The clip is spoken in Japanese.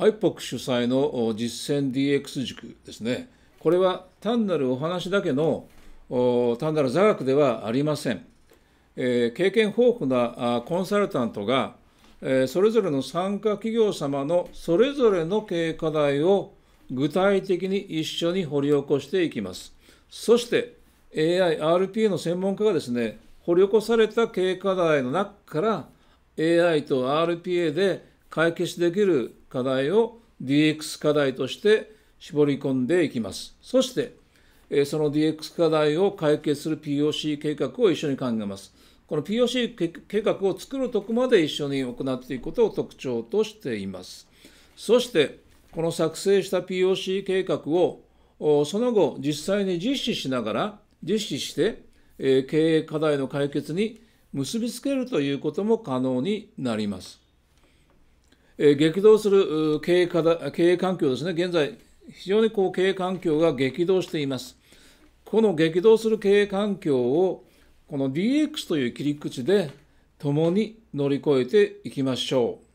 IPOC 主催の実践 DX 塾ですね、これは単なるお話だけの単なる座学ではありません。えー、経験豊富なコンサルタントが、えー、それぞれの参加企業様のそれぞれの経営課題を具体的に一緒に掘り起こしていきます。そして AI、RPA の専門家がですね、掘り起こされた経営課題の中から AI と RPA で解決できる課題を DX 課題として絞り込んでいきます。そして、その DX 課題を解決する POC 計画を一緒に考えます。この POC 計画を作るとこまで一緒に行っていくことを特徴としています。そして、この作成した POC 計画をその後実際に実施しながら、実施して、経営課題の解決に結びつけるということも可能になります。え激動する経営課経営環境ですね、現在、非常にこう経営環境が激動しています。この激動する経営環境を、この DX という切り口で、共に乗り越えていきましょう。